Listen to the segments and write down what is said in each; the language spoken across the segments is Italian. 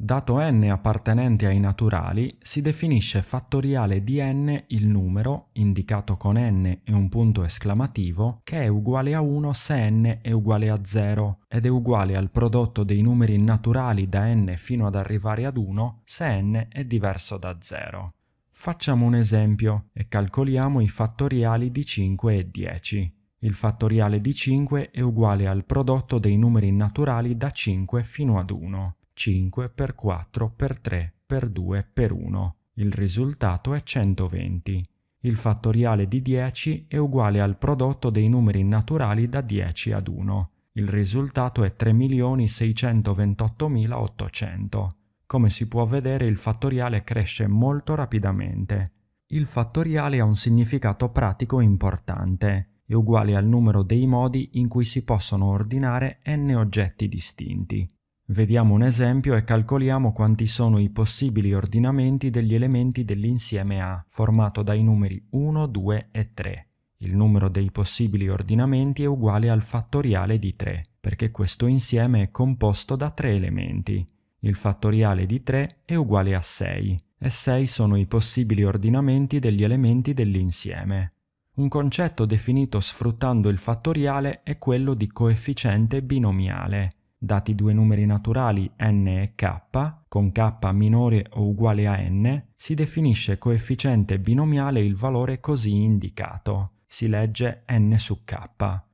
Dato n appartenente ai naturali, si definisce fattoriale di n il numero, indicato con n e un punto esclamativo, che è uguale a 1 se n è uguale a 0 ed è uguale al prodotto dei numeri naturali da n fino ad arrivare ad 1 se n è diverso da 0. Facciamo un esempio e calcoliamo i fattoriali di 5 e 10. Il fattoriale di 5 è uguale al prodotto dei numeri naturali da 5 fino ad 1. 5 per 4 per 3 per 2 per 1. Il risultato è 120. Il fattoriale di 10 è uguale al prodotto dei numeri naturali da 10 ad 1. Il risultato è 3.628.800. Come si può vedere il fattoriale cresce molto rapidamente. Il fattoriale ha un significato pratico importante. È uguale al numero dei modi in cui si possono ordinare n oggetti distinti. Vediamo un esempio e calcoliamo quanti sono i possibili ordinamenti degli elementi dell'insieme A, formato dai numeri 1, 2 e 3. Il numero dei possibili ordinamenti è uguale al fattoriale di 3, perché questo insieme è composto da 3 elementi. Il fattoriale di 3 è uguale a 6, e 6 sono i possibili ordinamenti degli elementi dell'insieme. Un concetto definito sfruttando il fattoriale è quello di coefficiente binomiale, dati due numeri naturali n e k, con k minore o uguale a n, si definisce coefficiente binomiale il valore così indicato. Si legge n su k,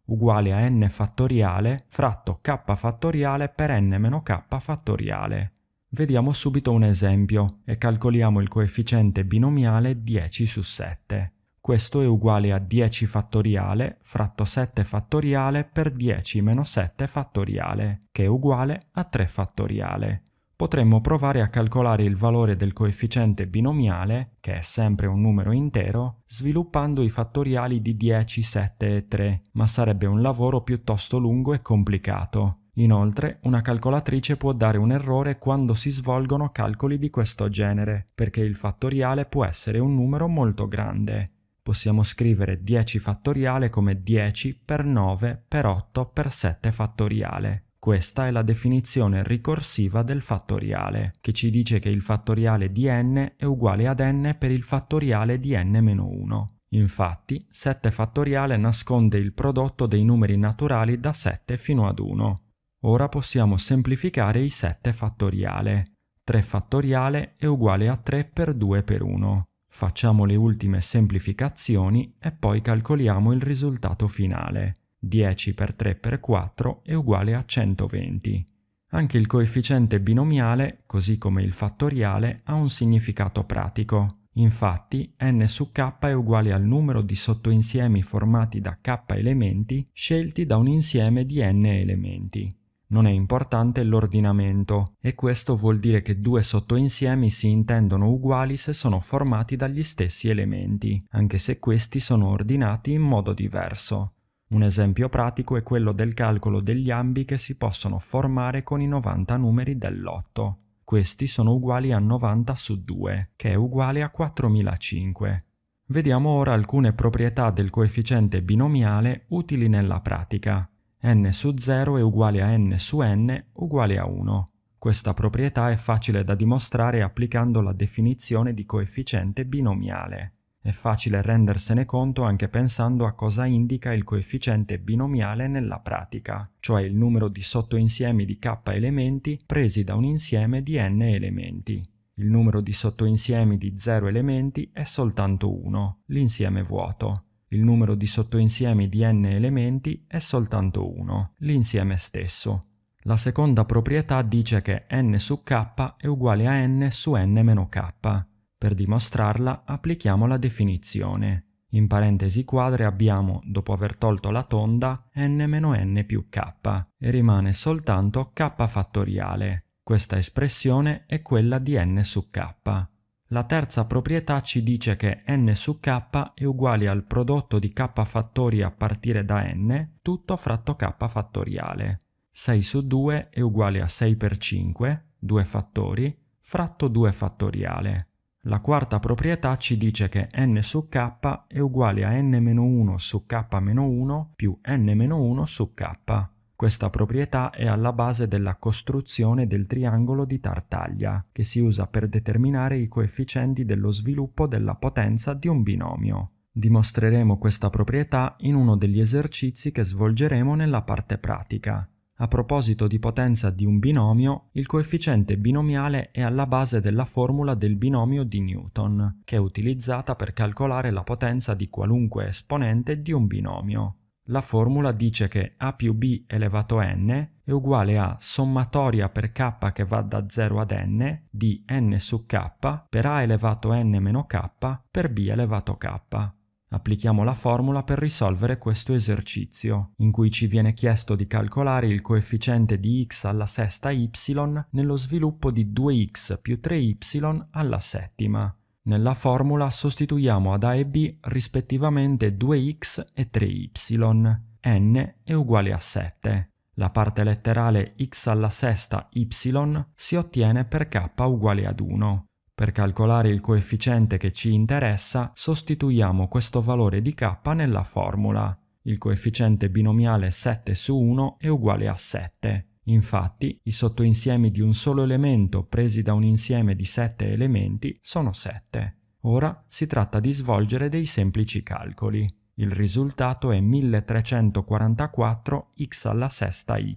uguale a n fattoriale fratto k fattoriale per n meno k fattoriale. Vediamo subito un esempio e calcoliamo il coefficiente binomiale 10 su 7. Questo è uguale a 10 fattoriale fratto 7 fattoriale per 10 meno 7 fattoriale, che è uguale a 3 fattoriale. Potremmo provare a calcolare il valore del coefficiente binomiale, che è sempre un numero intero, sviluppando i fattoriali di 10, 7 e 3, ma sarebbe un lavoro piuttosto lungo e complicato. Inoltre, una calcolatrice può dare un errore quando si svolgono calcoli di questo genere, perché il fattoriale può essere un numero molto grande possiamo scrivere 10 fattoriale come 10 per 9 per 8 per 7 fattoriale. Questa è la definizione ricorsiva del fattoriale, che ci dice che il fattoriale di n è uguale ad n per il fattoriale di n-1. Infatti, 7 fattoriale nasconde il prodotto dei numeri naturali da 7 fino ad 1. Ora possiamo semplificare i 7 fattoriale. 3 fattoriale è uguale a 3 per 2 per 1. Facciamo le ultime semplificazioni e poi calcoliamo il risultato finale. 10 per 3 per 4 è uguale a 120. Anche il coefficiente binomiale, così come il fattoriale, ha un significato pratico. Infatti, n su k è uguale al numero di sottoinsiemi formati da k elementi scelti da un insieme di n elementi non è importante l'ordinamento e questo vuol dire che due sottoinsiemi si intendono uguali se sono formati dagli stessi elementi, anche se questi sono ordinati in modo diverso. Un esempio pratico è quello del calcolo degli ambi che si possono formare con i 90 numeri del lotto. Questi sono uguali a 90 su 2, che è uguale a 4005. Vediamo ora alcune proprietà del coefficiente binomiale utili nella pratica n su 0 è uguale a n su n uguale a 1. Questa proprietà è facile da dimostrare applicando la definizione di coefficiente binomiale. È facile rendersene conto anche pensando a cosa indica il coefficiente binomiale nella pratica, cioè il numero di sottoinsiemi di k elementi presi da un insieme di n elementi. Il numero di sottoinsiemi di 0 elementi è soltanto 1, l'insieme vuoto, il numero di sottoinsiemi di n elementi è soltanto 1, l'insieme stesso. La seconda proprietà dice che n su k è uguale a n su n-k. Per dimostrarla applichiamo la definizione. In parentesi quadre abbiamo, dopo aver tolto la tonda, n-n più k e rimane soltanto k fattoriale. Questa espressione è quella di n su k. La terza proprietà ci dice che n su k è uguale al prodotto di k fattori a partire da n, tutto fratto k fattoriale. 6 su 2 è uguale a 6 per 5, 2 fattori, fratto 2 fattoriale. La quarta proprietà ci dice che n su k è uguale a n-1 su k-1 più n-1 su k. Questa proprietà è alla base della costruzione del triangolo di Tartaglia, che si usa per determinare i coefficienti dello sviluppo della potenza di un binomio. Dimostreremo questa proprietà in uno degli esercizi che svolgeremo nella parte pratica. A proposito di potenza di un binomio, il coefficiente binomiale è alla base della formula del binomio di Newton, che è utilizzata per calcolare la potenza di qualunque esponente di un binomio. La formula dice che a più b elevato a n è uguale a sommatoria per k che va da 0 ad n di n su k per a elevato n meno k per b elevato k. Applichiamo la formula per risolvere questo esercizio, in cui ci viene chiesto di calcolare il coefficiente di x alla sesta y nello sviluppo di 2x più 3y alla settima, nella formula sostituiamo ad A e B rispettivamente 2x e 3y. n è uguale a 7. La parte letterale x alla sesta y si ottiene per k uguale ad 1. Per calcolare il coefficiente che ci interessa, sostituiamo questo valore di k nella formula. Il coefficiente binomiale 7 su 1 è uguale a 7. Infatti, i sottoinsiemi di un solo elemento presi da un insieme di sette elementi sono sette. Ora si tratta di svolgere dei semplici calcoli. Il risultato è 1344 x alla sesta y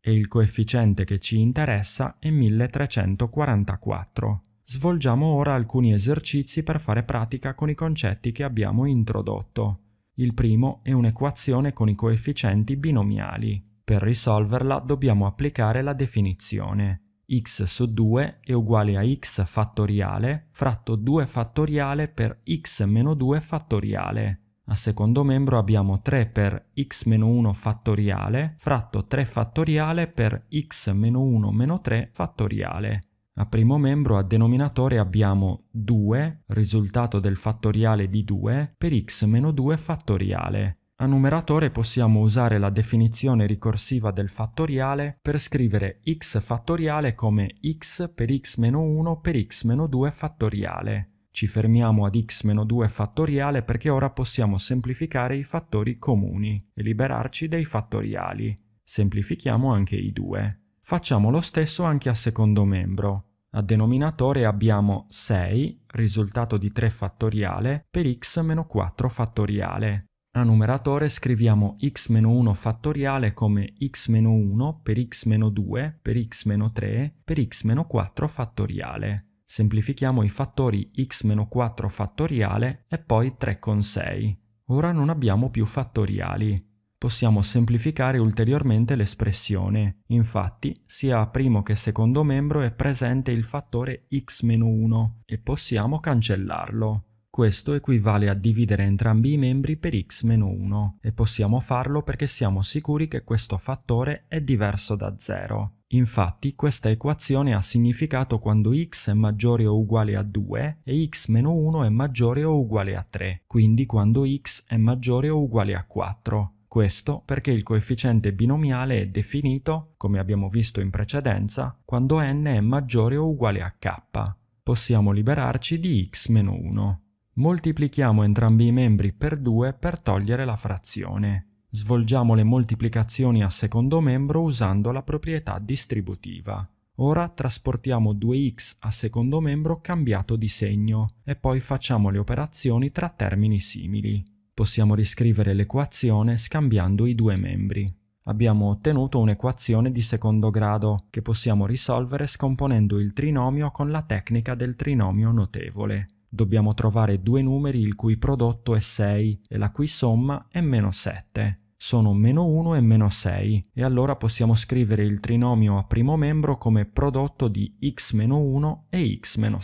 e il coefficiente che ci interessa è 1344. Svolgiamo ora alcuni esercizi per fare pratica con i concetti che abbiamo introdotto. Il primo è un'equazione con i coefficienti binomiali. Per risolverla dobbiamo applicare la definizione x su 2 è uguale a x fattoriale fratto 2 fattoriale per x meno 2 fattoriale. A secondo membro abbiamo 3 per x meno 1 fattoriale fratto 3 fattoriale per x meno 1 meno 3 fattoriale. A primo membro a denominatore abbiamo 2, risultato del fattoriale di 2, per x meno 2 fattoriale a numeratore possiamo usare la definizione ricorsiva del fattoriale per scrivere x fattoriale come x per x-1 per x-2 fattoriale. Ci fermiamo ad x-2 fattoriale perché ora possiamo semplificare i fattori comuni e liberarci dei fattoriali. Semplifichiamo anche i due. Facciamo lo stesso anche a secondo membro. A denominatore abbiamo 6, risultato di 3 fattoriale, per x-4 fattoriale. A numeratore scriviamo x-1 fattoriale come x-1 per x-2 per x-3 per x-4 fattoriale. Semplifichiamo i fattori x-4 fattoriale e poi 3 con 6. Ora non abbiamo più fattoriali. Possiamo semplificare ulteriormente l'espressione. Infatti, sia a primo che secondo membro è presente il fattore x-1 e possiamo cancellarlo. Questo equivale a dividere entrambi i membri per x meno 1 e possiamo farlo perché siamo sicuri che questo fattore è diverso da 0. Infatti questa equazione ha significato quando x è maggiore o uguale a 2 e x meno 1 è maggiore o uguale a 3, quindi quando x è maggiore o uguale a 4. Questo perché il coefficiente binomiale è definito, come abbiamo visto in precedenza, quando n è maggiore o uguale a k. Possiamo liberarci di x meno 1. Moltiplichiamo entrambi i membri per 2 per togliere la frazione. Svolgiamo le moltiplicazioni a secondo membro usando la proprietà distributiva. Ora trasportiamo 2x a secondo membro cambiato di segno e poi facciamo le operazioni tra termini simili. Possiamo riscrivere l'equazione scambiando i due membri. Abbiamo ottenuto un'equazione di secondo grado che possiamo risolvere scomponendo il trinomio con la tecnica del trinomio notevole. Dobbiamo trovare due numeri il cui prodotto è 6 e la cui somma è meno 7. Sono meno 1 e meno 6 e allora possiamo scrivere il trinomio a primo membro come prodotto di x-1 meno e x-6. meno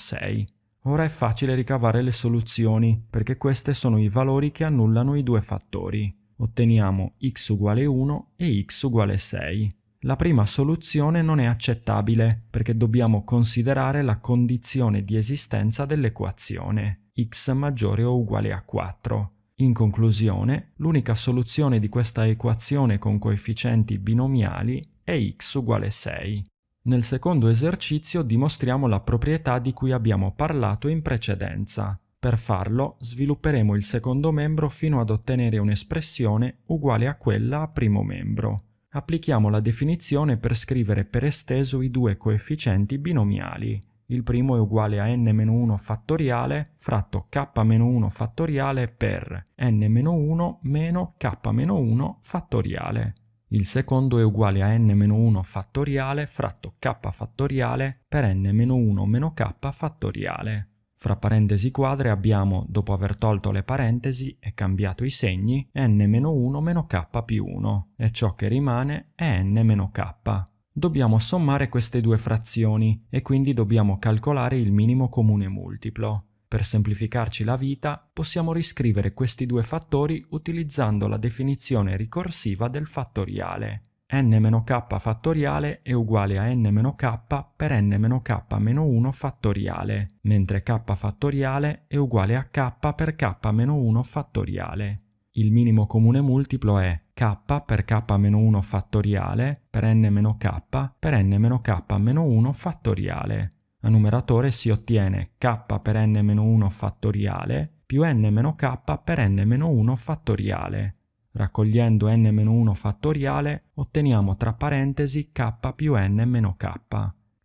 Ora è facile ricavare le soluzioni perché questi sono i valori che annullano i due fattori. Otteniamo x uguale 1 e x uguale 6. La prima soluzione non è accettabile perché dobbiamo considerare la condizione di esistenza dell'equazione x maggiore o uguale a 4. In conclusione, l'unica soluzione di questa equazione con coefficienti binomiali è x uguale 6. Nel secondo esercizio dimostriamo la proprietà di cui abbiamo parlato in precedenza. Per farlo, svilupperemo il secondo membro fino ad ottenere un'espressione uguale a quella a primo membro applichiamo la definizione per scrivere per esteso i due coefficienti binomiali. Il primo è uguale a n-1 fattoriale fratto k-1 fattoriale per n-1 meno k-1 fattoriale. Il secondo è uguale a n-1 fattoriale fratto k fattoriale per n-1 meno k fattoriale. Fra parentesi quadre abbiamo, dopo aver tolto le parentesi e cambiato i segni, n-1-k più 1 e ciò che rimane è n-k. Dobbiamo sommare queste due frazioni e quindi dobbiamo calcolare il minimo comune multiplo. Per semplificarci la vita, possiamo riscrivere questi due fattori utilizzando la definizione ricorsiva del fattoriale n-k fattoriale è uguale a n-k per n-k-1 fattoriale, mentre k fattoriale è uguale a k per k-1 fattoriale. Il minimo comune multiplo è k per k-1 fattoriale per n-k per n-k-1 fattoriale. A numeratore si ottiene k per n-1 fattoriale più n-k per n-1 fattoriale Raccogliendo n-1 fattoriale otteniamo tra parentesi k più n-k.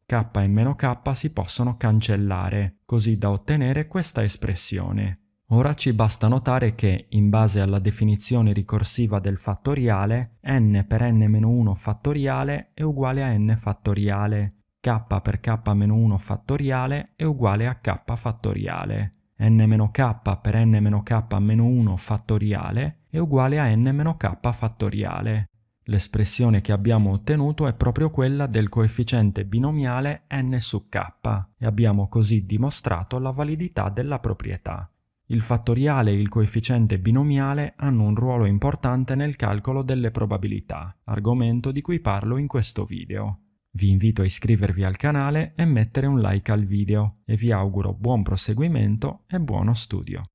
k e meno k si possono cancellare, così da ottenere questa espressione. Ora ci basta notare che, in base alla definizione ricorsiva del fattoriale, n per n-1 fattoriale è uguale a n fattoriale, k per k-1 fattoriale è uguale a k fattoriale, n-k per n-k-1 fattoriale è è uguale a n k fattoriale. L'espressione che abbiamo ottenuto è proprio quella del coefficiente binomiale n su k e abbiamo così dimostrato la validità della proprietà. Il fattoriale e il coefficiente binomiale hanno un ruolo importante nel calcolo delle probabilità, argomento di cui parlo in questo video. Vi invito a iscrivervi al canale e mettere un like al video e vi auguro buon proseguimento e buono studio.